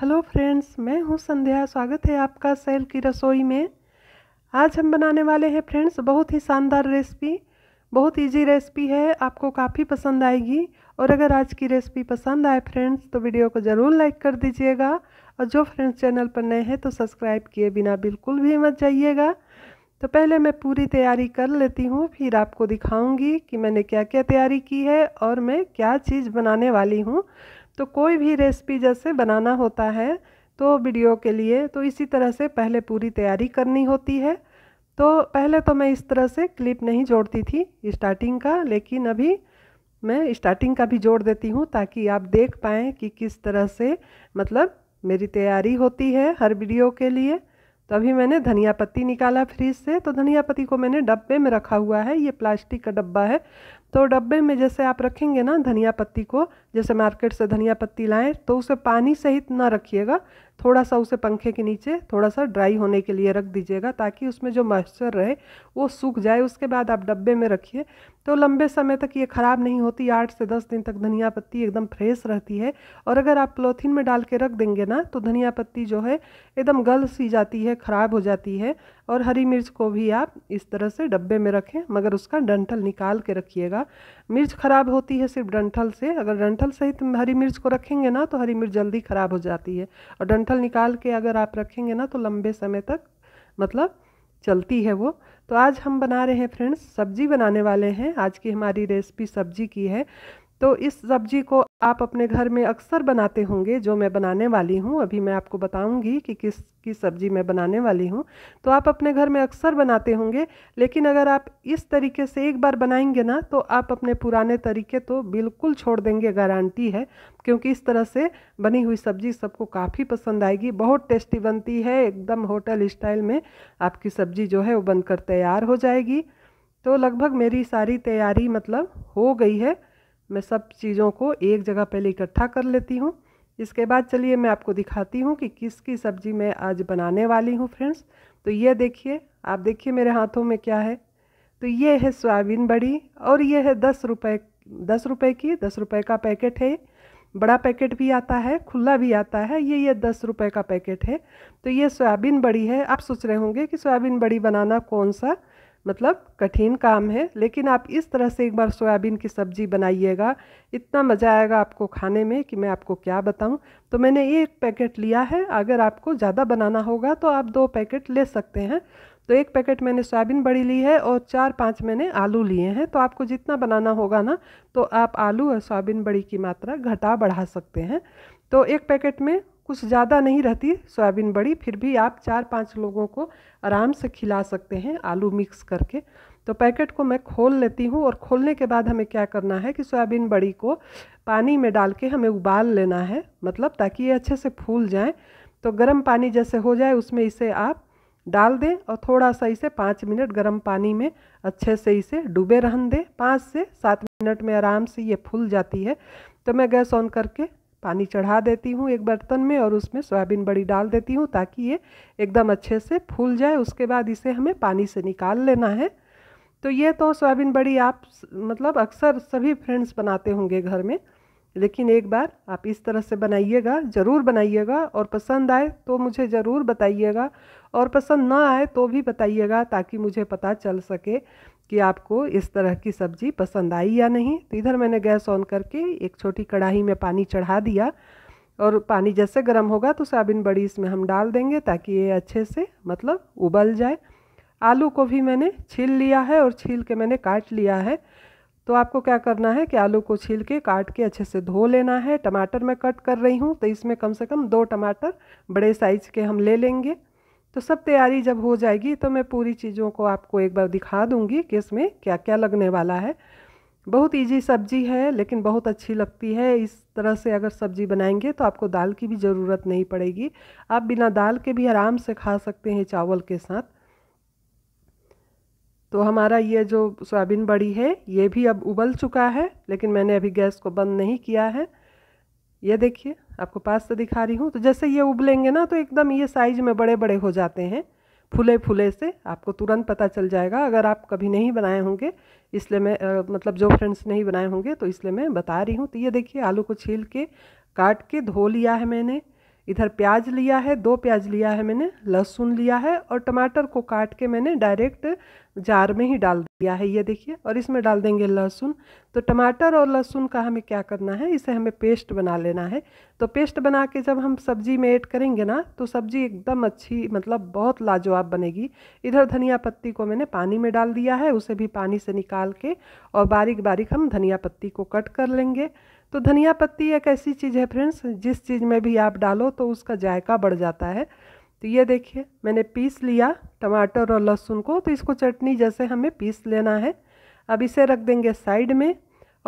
hello friends मैं हूं संध्या स्वागत है आपका सेल की रसोई में आज हम बनाने वाले हैं फ्रेंड्स बहुत ही शानदार रेसिपी बहुत इजी रेसिपी है आपको काफ़ी पसंद आएगी और अगर आज की रेसिपी पसंद आए फ्रेंड्स तो वीडियो को ज़रूर लाइक कर दीजिएगा और जो फ्रेंड्स चैनल पर नए हैं तो सब्सक्राइब किए बिना बिल्कुल भी मत जाइएगा तो पहले मैं पूरी तैयारी कर लेती हूँ फिर आपको दिखाऊँगी कि मैंने क्या क्या तैयारी की है और मैं क्या चीज़ बनाने वाली हूँ तो कोई भी रेसिपी जैसे बनाना होता है तो वीडियो के लिए तो इसी तरह से पहले पूरी तैयारी करनी होती है तो पहले तो मैं इस तरह से क्लिप नहीं जोड़ती थी स्टार्टिंग का लेकिन अभी मैं स्टार्टिंग का भी जोड़ देती हूँ ताकि आप देख पाएँ कि किस तरह से मतलब मेरी तैयारी होती है हर वीडियो के लिए तो अभी मैंने धनिया पत्ती निकाला फ्रिज से तो धनिया पत्ती को मैंने डब्बे में रखा हुआ है ये प्लास्टिक का डब्बा है तो डब्बे में जैसे आप रखेंगे ना धनिया पत्ती को जैसे मार्केट से धनिया पत्ती लाएं तो उसे पानी सहित ना रखिएगा थोड़ा सा उसे पंखे के नीचे थोड़ा सा ड्राई होने के लिए रख दीजिएगा ताकि उसमें जो मॉइस्चर रहे वो सूख जाए उसके बाद आप डब्बे में रखिए तो लंबे समय तक ये ख़राब नहीं होती आठ से दस दिन तक धनिया पत्ती एकदम फ्रेश रहती है और अगर आप पॉलीथीन में डाल के रख देंगे ना तो धनिया पत्ती जो है एकदम गल सी जाती है ख़राब हो जाती है और हरी मिर्च को भी आप इस तरह से डब्बे में रखें मगर उसका डंठल निकाल के रखिएगा मिर्च ख़राब होती है सिर्फ डंठल से अगर डंठल सहित हरी मिर्च को रखेंगे ना तो हरी मिर्च जल्दी ख़राब हो जाती है और डंठल निकाल के अगर आप रखेंगे ना तो लंबे समय तक मतलब चलती है वो तो आज हम बना रहे हैं फ्रेंड्स सब्जी बनाने वाले हैं आज की हमारी रेसिपी सब्जी की है तो इस सब्जी को आप अपने घर में अक्सर बनाते होंगे जो मैं बनाने वाली हूँ अभी मैं आपको बताऊँगी कि किस की सब्ज़ी मैं बनाने वाली हूँ तो आप अपने घर में अक्सर बनाते होंगे लेकिन अगर आप इस तरीके से एक बार बनाएंगे ना तो आप अपने पुराने तरीके तो बिल्कुल छोड़ देंगे गारंटी है क्योंकि इस तरह से बनी हुई सब्ज़ी सबको काफ़ी पसंद आएगी बहुत टेस्टी बनती है एकदम होटल स्टाइल में आपकी सब्ज़ी जो है वो बनकर तैयार हो जाएगी तो लगभग मेरी सारी तैयारी मतलब हो गई है मैं सब चीज़ों को एक जगह पहले इकट्ठा कर लेती हूँ इसके बाद चलिए मैं आपको दिखाती हूँ कि किसकी सब्ज़ी मैं आज बनाने वाली हूँ फ्रेंड्स तो ये देखिए आप देखिए मेरे हाथों में क्या है तो ये है सोयाबीन बड़ी और ये है दस रुपये दस रुपये की दस रुपये का पैकेट है बड़ा पैकेट भी आता है खुला भी आता है ये ये दस रुपये का पैकेट है तो ये सोयाबीन बड़ी है आप सोच रहे होंगे कि सोयाबीन बड़ी बनाना कौन सा मतलब कठिन काम है लेकिन आप इस तरह से एक बार सोयाबीन की सब्ज़ी बनाइएगा इतना मज़ा आएगा आपको खाने में कि मैं आपको क्या बताऊं तो मैंने ये एक पैकेट लिया है अगर आपको ज़्यादा बनाना होगा तो आप दो पैकेट ले सकते हैं तो एक पैकेट मैंने सोयाबीन बड़ी ली है और चार पाँच मैंने आलू लिए हैं तो आपको जितना बनाना होगा ना तो आप आलू और सोयाबीन बड़ी की मात्रा घटा बढ़ा सकते हैं तो एक पैकेट में कुछ ज़्यादा नहीं रहती सोयाबीन बड़ी फिर भी आप चार पाँच लोगों को आराम से खिला सकते हैं आलू मिक्स करके तो पैकेट को मैं खोल लेती हूँ और खोलने के बाद हमें क्या करना है कि सोयाबीन बड़ी को पानी में डाल के हमें उबाल लेना है मतलब ताकि ये अच्छे से फूल जाए तो गर्म पानी जैसे हो जाए उसमें इसे आप डाल दें और थोड़ा सा इसे पाँच मिनट गर्म पानी में अच्छे से इसे डूबे रहन दें पाँच से सात मिनट में आराम से ये फूल जाती है तो मैं गैस ऑन करके पानी चढ़ा देती हूँ एक बर्तन में और उसमें सोयाबीन बड़ी डाल देती हूँ ताकि ये एकदम अच्छे से फूल जाए उसके बाद इसे हमें पानी से निकाल लेना है तो ये तो सोयाबीन बड़ी आप मतलब अक्सर सभी फ्रेंड्स बनाते होंगे घर में लेकिन एक बार आप इस तरह से बनाइएगा ज़रूर बनाइएगा और पसंद आए तो मुझे ज़रूर बताइएगा और पसंद ना आए तो भी बताइएगा ताकि मुझे पता चल सके कि आपको इस तरह की सब्ज़ी पसंद आई या नहीं तो इधर मैंने गैस ऑन करके एक छोटी कढ़ाई में पानी चढ़ा दिया और पानी जैसे गर्म होगा तो साबिन बड़ी इसमें हम डाल देंगे ताकि ये अच्छे से मतलब उबल जाए आलू को भी मैंने छील लिया है और छील के मैंने काट लिया है तो आपको क्या करना है कि आलू को छील के काट के अच्छे से धो लेना है टमाटर मैं कट कर रही हूँ तो इसमें कम से कम दो टमाटर बड़े साइज़ के हम ले लेंगे तो सब तैयारी जब हो जाएगी तो मैं पूरी चीज़ों को आपको एक बार दिखा दूंगी कि इसमें क्या क्या लगने वाला है बहुत इजी सब्जी है लेकिन बहुत अच्छी लगती है इस तरह से अगर सब्जी बनाएंगे तो आपको दाल की भी ज़रूरत नहीं पड़ेगी आप बिना दाल के भी आराम से खा सकते हैं चावल के साथ तो हमारा ये जो सोयाबीन बड़ी है ये भी अब उबल चुका है लेकिन मैंने अभी गैस को बंद नहीं किया है ये देखिए आपको पास से तो दिखा रही हूँ तो जैसे ये उबलेंगे ना तो एकदम ये साइज में बड़े बड़े हो जाते हैं फूले फूले से आपको तुरंत पता चल जाएगा अगर आप कभी नहीं बनाए होंगे इसलिए मैं आ, मतलब जो फ्रेंड्स नहीं बनाए होंगे तो इसलिए मैं बता रही हूँ तो ये देखिए आलू को छील के काट के धो लिया है मैंने इधर प्याज लिया है दो प्याज लिया है मैंने लहसुन लिया है और टमाटर को काट के मैंने डायरेक्ट जार में ही डाल दिया है ये देखिए और इसमें डाल देंगे लहसुन तो टमाटर और लहसुन का हमें क्या करना है इसे हमें पेस्ट बना लेना है तो पेस्ट बना के जब हम सब्जी में ऐड करेंगे ना तो सब्जी एकदम अच्छी मतलब बहुत लाजवाब बनेगी इधर धनिया पत्ती को मैंने पानी में डाल दिया है उसे भी पानी से निकाल के और बारीक बारीक हम धनिया पत्ती को कट कर लेंगे तो धनिया पत्ती एक ऐसी चीज़ है फ्रेंड्स जिस चीज़ में भी आप डालो तो उसका जायका बढ़ जाता है तो ये देखिए मैंने पीस लिया टमाटर और लहसुन को तो इसको चटनी जैसे हमें पीस लेना है अब इसे रख देंगे साइड में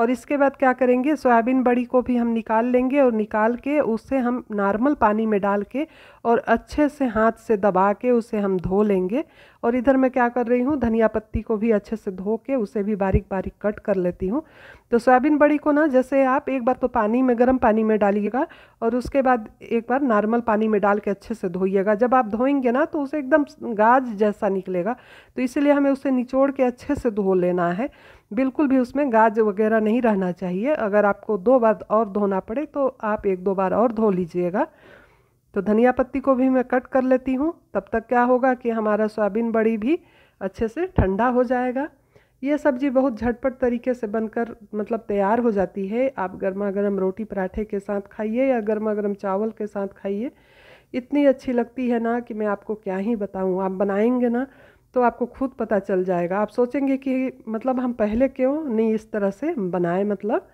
और इसके बाद क्या करेंगे सोयाबीन बड़ी को भी हम निकाल लेंगे और निकाल के उसे हम नॉर्मल पानी में डाल के और अच्छे से हाथ से दबा के उसे हम धो लेंगे और इधर मैं क्या कर रही हूँ धनिया पत्ती को भी अच्छे से धो के उसे भी बारीक बारीक कट कर लेती हूँ तो सोयाबीन बड़ी को ना जैसे आप एक बार तो पानी में गर्म पानी में डालिएगा और उसके बाद एक बार नॉर्मल पानी में डाल के अच्छे से धोइएगा जब आप धोएंगे ना तो उसे एकदम गाज जैसा निकलेगा तो इसीलिए हमें उसे निचोड़ के अच्छे से धो लेना है बिल्कुल भी उसमें गाज वगैरह नहीं रहना चाहिए अगर आपको दो बार और धोना पड़े तो आप एक दो बार और धो लीजिएगा तो धनिया पत्ती को भी मैं कट कर लेती हूँ तब तक क्या होगा कि हमारा सोयाबीन बड़ी भी अच्छे से ठंडा हो जाएगा ये सब्ज़ी बहुत झटपट तरीके से बनकर मतलब तैयार हो जाती है आप गर्मा गर्म रोटी पराठे के साथ खाइए या गर्मा गर्म चावल के साथ खाइए इतनी अच्छी लगती है ना कि मैं आपको क्या ही बताऊँ आप बनाएंगे ना तो आपको खुद पता चल जाएगा आप सोचेंगे कि मतलब हम पहले क्यों नहीं इस तरह से बनाए मतलब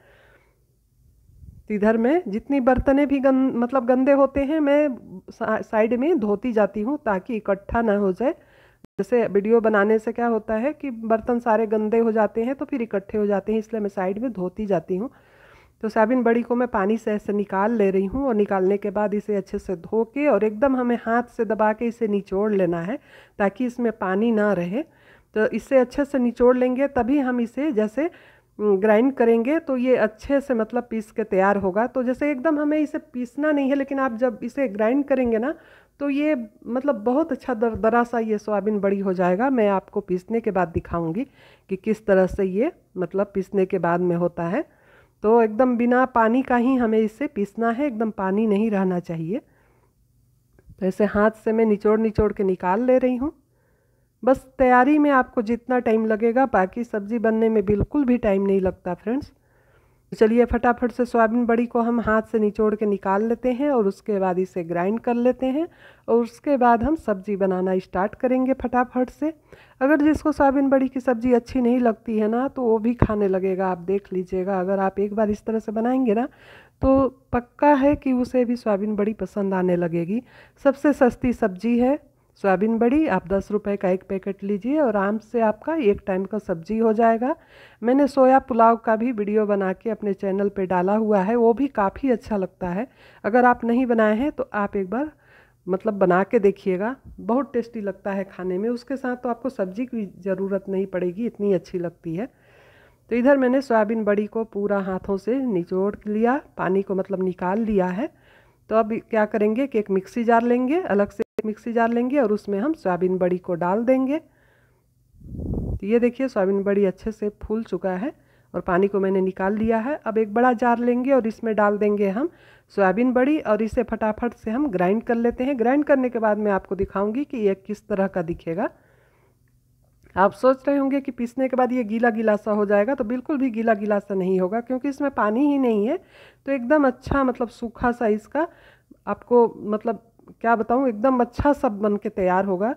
इधर में जितनी बर्तने भी गंद मतलब गंदे होते हैं मैं सा, साइड में धोती जाती हूँ ताकि इकट्ठा ना हो जाए जैसे वीडियो बनाने से क्या होता है कि बर्तन सारे गंदे हो जाते हैं तो फिर इकट्ठे हो जाते हैं इसलिए मैं साइड में धोती जाती हूँ तो सोयाबीन बड़ी को मैं पानी से ऐसे निकाल ले रही हूँ और निकालने के बाद इसे अच्छे से धो के और एकदम हमें हाथ से दबा के इसे निचोड़ लेना है ताकि इसमें पानी ना रहे तो इसे अच्छे से निचोड़ लेंगे तभी हम इसे जैसे ग्राइंड करेंगे तो ये अच्छे से मतलब पीस के तैयार होगा तो जैसे एकदम हमें इसे पीसना नहीं है लेकिन आप जब इसे ग्राइंड करेंगे ना तो ये मतलब बहुत अच्छा दर दरा सा ये सोयाबीन बड़ी हो जाएगा मैं आपको पीसने के बाद दिखाऊंगी कि किस तरह से ये मतलब पीसने के बाद में होता है तो एकदम बिना पानी का ही हमें इसे पीसना है एकदम पानी नहीं रहना चाहिए तो ऐसे हाथ से मैं निचोड़ निचोड़ के निकाल ले रही हूँ बस तैयारी में आपको जितना टाइम लगेगा बाकी सब्ज़ी बनने में बिल्कुल भी टाइम नहीं लगता फ्रेंड्स चलिए फटाफट से सोयाबीन बड़ी को हम हाथ से निचोड़ के निकाल लेते हैं और उसके बाद इसे ग्राइंड कर लेते हैं और उसके बाद हम सब्ज़ी बनाना स्टार्ट करेंगे फटाफट से अगर जिसको सोयाबीन बड़ी की सब्ज़ी अच्छी नहीं लगती है ना तो वो भी खाने लगेगा आप देख लीजिएगा अगर आप एक बार इस तरह से बनाएंगे ना तो पक्का है कि उसे भी सोयाबीन बड़ी पसंद आने लगेगी सबसे सस्ती सब्जी है सोयाबीन बड़ी आप दस रुपये का एक पैकेट लीजिए और आराम से आपका एक टाइम का सब्जी हो जाएगा मैंने सोया पुलाव का भी वीडियो बना के अपने चैनल पे डाला हुआ है वो भी काफ़ी अच्छा लगता है अगर आप नहीं बनाए हैं तो आप एक बार मतलब बना के देखिएगा बहुत टेस्टी लगता है खाने में उसके साथ तो आपको सब्जी की ज़रूरत नहीं पड़ेगी इतनी अच्छी लगती है तो इधर मैंने सोयाबीन बड़ी को पूरा हाथों से निचोड़ लिया पानी को मतलब निकाल लिया है तो अब क्या करेंगे कि एक मिक्सी जार लेंगे अलग से मिक्सी जार लेंगे और उसमें हम सोयाबीन बड़ी को डाल देंगे तो ये देखिए सोयाबीन बड़ी अच्छे से फूल चुका है और पानी को मैंने निकाल लिया है अब एक बड़ा जार लेंगे और इसमें डाल देंगे हम सोयाबीन बड़ी और इसे फटाफट से हम ग्राइंड कर लेते हैं ग्राइंड करने के बाद मैं आपको दिखाऊंगी कि यह किस तरह का दिखेगा आप सोच रहे होंगे कि पीसने के बाद ये गीला गीला सा हो जाएगा तो बिल्कुल भी गीला गीला सा नहीं होगा क्योंकि इसमें पानी ही नहीं है तो एकदम अच्छा मतलब सूखा सा इसका आपको मतलब क्या बताऊँ एकदम अच्छा सब बन के तैयार होगा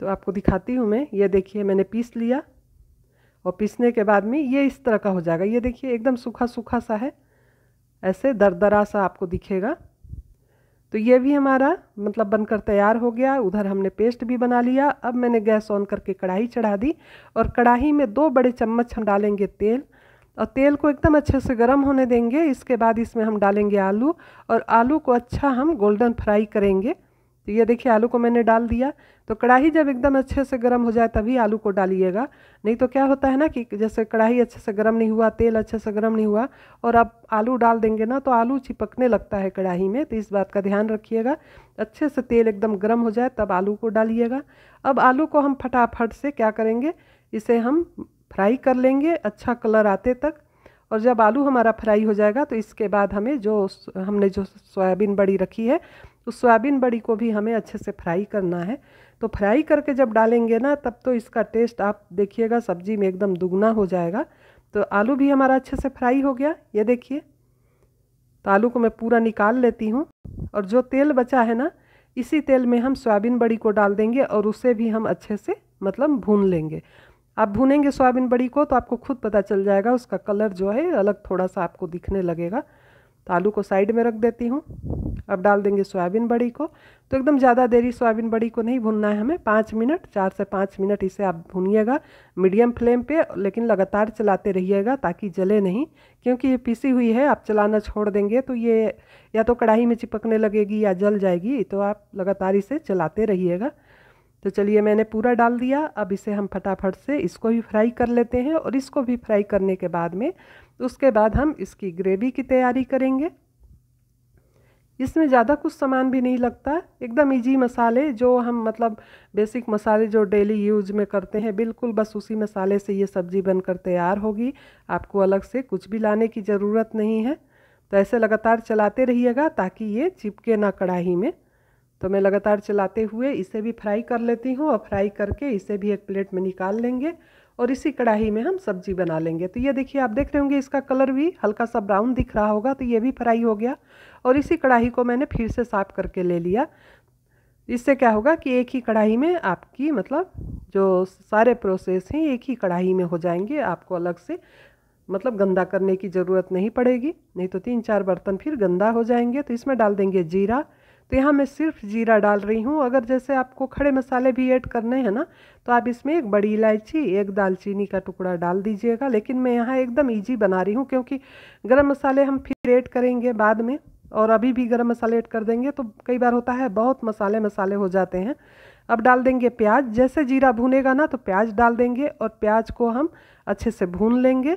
तो आपको दिखाती हूँ मैं ये देखिए मैंने पीस लिया और पीसने के बाद में ये इस तरह का हो जाएगा ये देखिए एकदम सूखा सूखा सा है ऐसे दरदरा सा आपको दिखेगा तो ये भी हमारा मतलब बनकर तैयार हो गया उधर हमने पेस्ट भी बना लिया अब मैंने गैस ऑन करके कढ़ाई चढ़ा दी और कढ़ाई में दो बड़े चम्मच हम डालेंगे तेल और तेल को एकदम अच्छे से गर्म होने देंगे इसके बाद इसमें हम डालेंगे आलू और आलू को अच्छा हम गोल्डन फ्राई करेंगे तो ये देखिए आलू को मैंने डाल दिया तो कढ़ाई जब एकदम अच्छे से गर्म हो जाए तभी आलू को डालिएगा नहीं तो क्या होता है ना कि जैसे कढ़ाई अच्छे से गर्म नहीं हुआ तेल अच्छे से गर्म नहीं हुआ और आप आलू डाल देंगे ना तो आलू चिपकने लगता है कढ़ाई में तो इस बात का ध्यान रखिएगा अच्छे से तेल एकदम गर्म हो जाए तब आलू को डालिएगा अब आलू को हम फटाफट से क्या करेंगे इसे हम फ्राई कर लेंगे अच्छा कलर आते तक और जब आलू हमारा फ्राई हो जाएगा तो इसके बाद हमें जो हमने जो सोयाबीन बड़ी रखी है उस सोयाबीन बड़ी को भी हमें अच्छे से फ्राई करना है तो फ्राई करके जब डालेंगे ना तब तो इसका टेस्ट आप देखिएगा सब्जी में एकदम दुगना हो जाएगा तो आलू भी हमारा अच्छे से फ्राई हो गया ये देखिए तो आलू को मैं पूरा निकाल लेती हूँ और जो तेल बचा है ना इसी तेल में हम सोयाबीन बड़ी को डाल देंगे और उसे भी हम अच्छे से मतलब भून लेंगे आप भूनेंगे सोयाबीन बड़ी को तो आपको खुद पता चल जाएगा उसका कलर जो है अलग थोड़ा सा आपको दिखने लगेगा तो आलू को साइड में रख देती हूँ अब डाल देंगे सोयाबीन बड़ी को तो एकदम ज़्यादा देरी सोयाबीन बड़ी को नहीं भूनना है हमें पाँच मिनट चार से पाँच मिनट इसे आप भूनिएगा मीडियम फ्लेम पे लेकिन लगातार चलाते रहिएगा ताकि जले नहीं क्योंकि ये पीसी हुई है आप चलाना छोड़ देंगे तो ये या तो कढ़ाई में चिपकने लगेगी या जल जाएगी तो आप लगातार इसे चलाते रहिएगा तो चलिए मैंने पूरा डाल दिया अब इसे हम फटाफट से इसको भी फ्राई कर लेते हैं और इसको भी फ्राई करने के बाद में उसके बाद हम इसकी ग्रेवी की तैयारी करेंगे इसमें ज़्यादा कुछ सामान भी नहीं लगता एकदम इजी मसाले जो हम मतलब बेसिक मसाले जो डेली यूज में करते हैं बिल्कुल बस उसी मसाले से ये सब्ज़ी बनकर तैयार होगी आपको अलग से कुछ भी लाने की ज़रूरत नहीं है तो ऐसे लगातार चलाते रहिएगा ताकि ये चिपके ना कढ़ाई में तो मैं लगातार चलाते हुए इसे भी फ्राई कर लेती हूँ और फ्राई करके इसे भी एक प्लेट में निकाल लेंगे और इसी कढ़ाई में हम सब्जी बना लेंगे तो ये देखिए आप देख रहे होंगे इसका कलर भी हल्का सा ब्राउन दिख रहा होगा तो ये भी फ्राई हो गया और इसी कढ़ाई को मैंने फिर से साफ़ करके ले लिया इससे क्या होगा कि एक ही कढ़ाई में आपकी मतलब जो सारे प्रोसेस हैं एक ही कढ़ाई में हो जाएंगे आपको अलग से मतलब गंदा करने की ज़रूरत नहीं पड़ेगी नहीं तो तीन चार बर्तन फिर गंदा हो जाएंगे तो इसमें डाल देंगे जीरा तो यहाँ मैं सिर्फ जीरा डाल रही हूँ अगर जैसे आपको खड़े मसाले भी ऐड करने हैं ना तो आप इसमें एक बड़ी इलायची एक दालचीनी का टुकड़ा डाल दीजिएगा लेकिन मैं यहाँ एकदम ईजी बना रही हूँ क्योंकि गर्म मसाले हम फिर ऐड करेंगे बाद में और अभी भी गर्म मसाले ऐड कर देंगे तो कई बार होता है बहुत मसाले मसाले हो जाते हैं अब डाल देंगे प्याज जैसे जीरा भूनेगा ना तो प्याज डाल देंगे और प्याज को हम अच्छे से भून लेंगे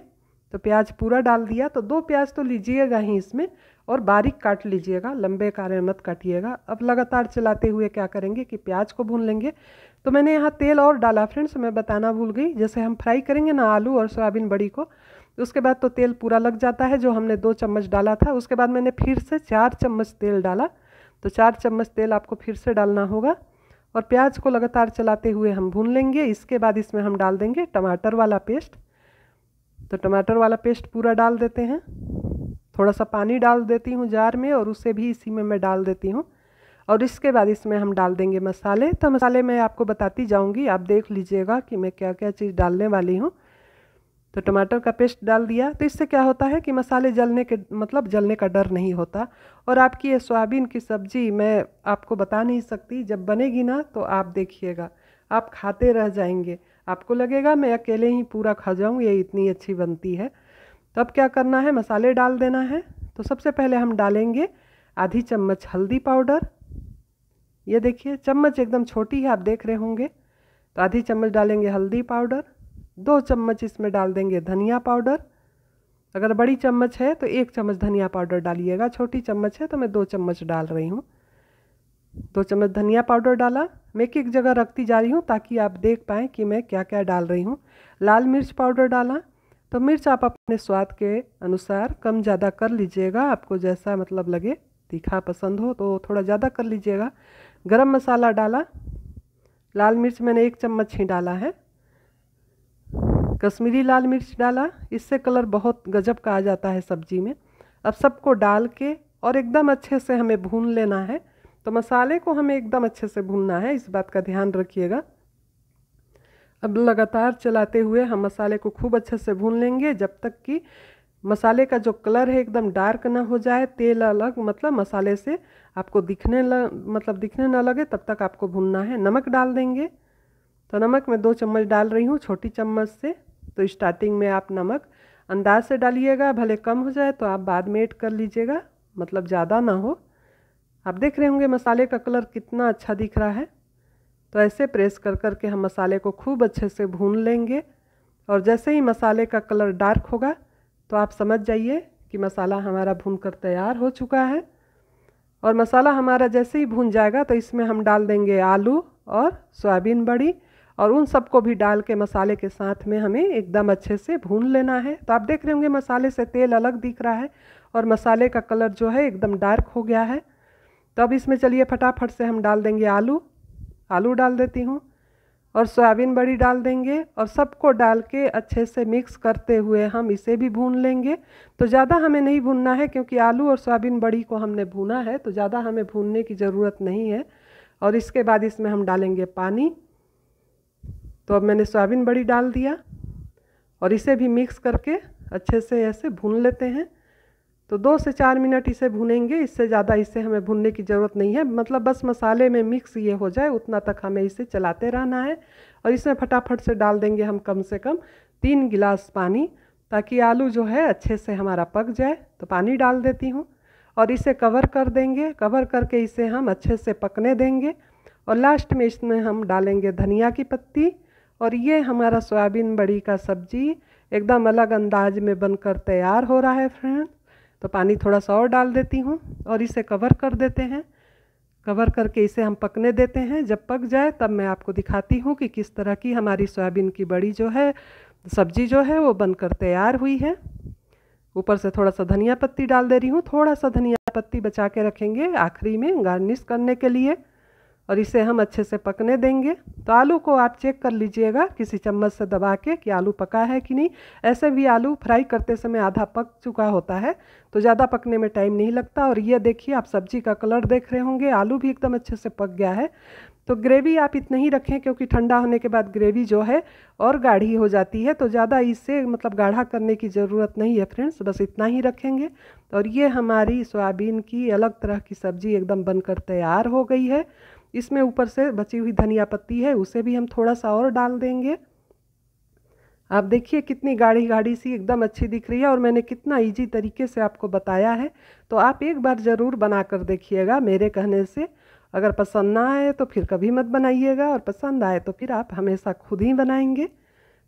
तो प्याज पूरा डाल दिया तो दो प्याज तो लीजिएगा ही इसमें और बारीक काट लीजिएगा लंबे कारे मत काटिएगा अब लगातार चलाते हुए क्या करेंगे कि प्याज को भून लेंगे तो मैंने यहाँ तेल और डाला फ्रेंड्स मैं बताना भूल गई जैसे हम फ्राई करेंगे ना आलू और सोयाबीन बड़ी को उसके बाद तो तेल पूरा लग जाता है जो हमने दो चम्मच डाला था उसके बाद मैंने फिर से चार चम्मच तेल डाला तो चार चम्मच तेल आपको फिर से डालना होगा और प्याज को लगातार चलाते हुए हम भून लेंगे इसके बाद इसमें हम डाल देंगे टमाटर वाला पेस्ट तो टमाटर वाला पेस्ट पूरा डाल देते हैं थोड़ा सा पानी डाल देती हूँ जार में और उसे भी इसी में मैं डाल देती हूँ और इसके बाद इसमें हम डाल देंगे मसाले तो मसाले मैं आपको बताती जाऊँगी आप देख लीजिएगा कि मैं क्या क्या चीज़ डालने वाली हूँ तो टमाटर का पेस्ट डाल दिया तो इससे क्या होता है कि मसाले जलने के मतलब जलने का डर नहीं होता और आपकी ये सोयाबीन की सब्ज़ी मैं आपको बता नहीं सकती जब बनेगी ना तो आप देखिएगा आप खाते रह जाएंगे आपको लगेगा मैं अकेले ही पूरा खा जाऊँ ये इतनी अच्छी बनती है तो अब क्या करना है मसाले डाल देना है तो सबसे पहले हम डालेंगे आधी चम्मच हल्दी पाउडर ये देखिए चम्मच एकदम छोटी है आप देख रहे होंगे तो आधी चम्मच डालेंगे हल्दी पाउडर दो चम्मच इसमें डाल देंगे धनिया पाउडर अगर बड़ी चम्मच है तो एक चम्मच धनिया पाउडर डालिएगा छोटी चम्मच है तो मैं दो चम्मच डाल रही हूँ दो चम्मच धनिया पाउडर डाला मैं एक एक जगह रखती जा रही हूँ ताकि आप देख पाएँ कि मैं क्या क्या डाल रही हूँ लाल मिर्च पाउडर डाला तो मिर्च आप अपने स्वाद के अनुसार कम ज़्यादा कर लीजिएगा आपको जैसा मतलब लगे तीखा पसंद हो तो थोड़ा ज़्यादा कर लीजिएगा गरम मसाला डाला लाल मिर्च मैंने एक चम्मच ही डाला है कश्मीरी लाल मिर्च डाला इससे कलर बहुत गजब का आ जाता है सब्जी में अब सबको डाल के और एकदम अच्छे से हमें भून लेना है तो मसाले को हमें एकदम अच्छे से भूनना है इस बात का ध्यान रखिएगा अब लगातार चलाते हुए हम मसाले को खूब अच्छे से भून लेंगे जब तक कि मसाले का जो कलर है एकदम डार्क ना हो जाए तेल अलग मतलब मसाले से आपको दिखने लग मतलब दिखने ना लगे तब तक आपको भूनना है नमक डाल देंगे तो नमक मैं दो चम्मच डाल रही हूँ छोटी चम्मच से तो स्टार्टिंग में आप नमक अंदाज से डालिएगा भले कम हो जाए तो आप बाद में ऐड कर लीजिएगा मतलब ज़्यादा ना हो आप देख रहे होंगे मसाले का कलर कितना अच्छा दिख रहा है तो ऐसे प्रेस कर कर के हम मसाले को खूब अच्छे से भून लेंगे और जैसे ही मसाले का कलर डार्क होगा तो आप समझ जाइए कि मसाला हमारा भून कर तैयार हो चुका है और मसाला हमारा जैसे ही भून जाएगा तो इसमें हम डाल देंगे आलू और सोयाबीन बड़ी और उन सबको भी डाल के मसाले के साथ में हमें एकदम अच्छे से भून लेना है तो आप देख रहे होंगे मसाले से तेल अलग दिख रहा है और मसाले का कलर जो है एकदम डार्क हो गया है तो अब इसमें चलिए फटाफट से हम डाल देंगे आलू आलू डाल देती हूँ और सोयाबीन बड़ी डाल देंगे और सबको डाल के अच्छे से मिक्स करते हुए हम इसे भी भून लेंगे तो ज़्यादा हमें नहीं भूनना है क्योंकि आलू और सोयाबीन बड़ी को हमने भूना है तो ज़्यादा हमें भूनने की ज़रूरत नहीं है और इसके बाद इसमें हम डालेंगे पानी तो अब मैंने सोयाबीन बड़ी डाल दिया और इसे भी मिक्स करके अच्छे से ऐसे भून लेते हैं तो दो से चार मिनट इसे भुनेंगे इससे ज़्यादा इसे हमें भुनने की ज़रूरत नहीं है मतलब बस मसाले में मिक्स ये हो जाए उतना तक हमें इसे चलाते रहना है और इसमें फटाफट से डाल देंगे हम कम से कम तीन गिलास पानी ताकि आलू जो है अच्छे से हमारा पक जाए तो पानी डाल देती हूँ और इसे कवर कर देंगे कवर करके इसे हम अच्छे से पकने देंगे और लास्ट में इसमें हम डालेंगे धनिया की पत्ती और ये हमारा सोयाबीन बड़ी का सब्जी एकदम अलग अंदाज में बनकर तैयार हो रहा है फ्रेंड तो पानी थोड़ा सा और डाल देती हूँ और इसे कवर कर देते हैं कवर करके इसे हम पकने देते हैं जब पक जाए तब मैं आपको दिखाती हूँ कि किस तरह की हमारी सोयाबीन की बड़ी जो है सब्जी जो है वो बनकर तैयार हुई है ऊपर से थोड़ा सा धनिया पत्ती डाल दे रही हूँ थोड़ा सा धनिया पत्ती बचा के रखेंगे आखिरी में गार्निश करने के लिए और इसे हम अच्छे से पकने देंगे तो आलू को आप चेक कर लीजिएगा किसी चम्मच से दबा के कि आलू पका है कि नहीं ऐसे भी आलू फ्राई करते समय आधा पक चुका होता है तो ज़्यादा पकने में टाइम नहीं लगता और ये देखिए आप सब्जी का कलर देख रहे होंगे आलू भी एकदम अच्छे से पक गया है तो ग्रेवी आप इतना ही रखें क्योंकि ठंडा होने के बाद ग्रेवी जो है और गाढ़ी हो जाती है तो ज़्यादा इससे मतलब गाढ़ा करने की ज़रूरत नहीं है फ्रेंड्स बस इतना ही रखेंगे और ये हमारी सोयाबीन की अलग तरह की सब्ज़ी एकदम बनकर तैयार हो गई है इसमें ऊपर से बची हुई धनिया पत्ती है उसे भी हम थोड़ा सा और डाल देंगे आप देखिए कितनी गाढ़ी गाढ़ी सी एकदम अच्छी दिख रही है और मैंने कितना इजी तरीके से आपको बताया है तो आप एक बार ज़रूर बना कर देखिएगा मेरे कहने से अगर पसंद ना आए तो फिर कभी मत बनाइएगा और पसंद आए तो फिर आप हमेशा खुद ही बनाएंगे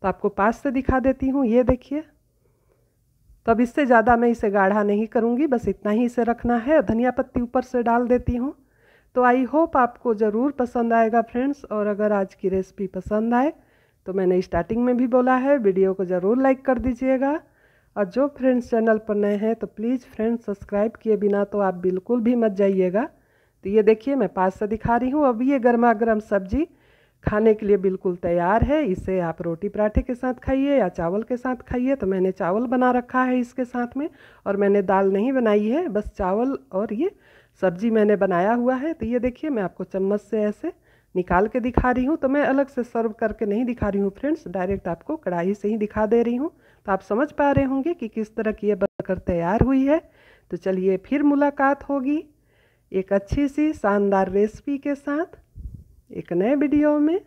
तो आपको पास से दिखा देती हूँ ये देखिए तो अब इससे ज़्यादा मैं इसे गाढ़ा नहीं करूँगी बस इतना ही इसे रखना है धनिया पत्ती ऊपर से डाल देती हूँ तो आई होप आपको ज़रूर पसंद आएगा फ्रेंड्स और अगर आज की रेसिपी पसंद आए तो मैंने स्टार्टिंग में भी बोला है वीडियो को ज़रूर लाइक कर दीजिएगा और जो फ्रेंड्स चैनल पर नए हैं तो प्लीज़ फ्रेंड्स सब्सक्राइब किए बिना तो आप बिल्कुल भी मत जाइएगा तो ये देखिए मैं पास से दिखा रही हूँ अब ये गर्मा गर्म सब्जी खाने के लिए बिल्कुल तैयार है इसे आप रोटी पराठे के साथ खाइए या चावल के साथ खाइए तो मैंने चावल बना रखा है इसके साथ में और मैंने दाल नहीं बनाई है बस चावल और ये सब्जी मैंने बनाया हुआ है तो ये देखिए मैं आपको चम्मच से ऐसे निकाल के दिखा रही हूँ तो मैं अलग से सर्व करके नहीं दिखा रही हूँ फ्रेंड्स डायरेक्ट आपको कढ़ाई से ही दिखा दे रही हूँ तो आप समझ पा रहे होंगे कि किस तरह की ये बनकर तैयार हुई है तो चलिए फिर मुलाकात होगी एक अच्छी सी शानदार रेसिपी के साथ एक नए वीडियो में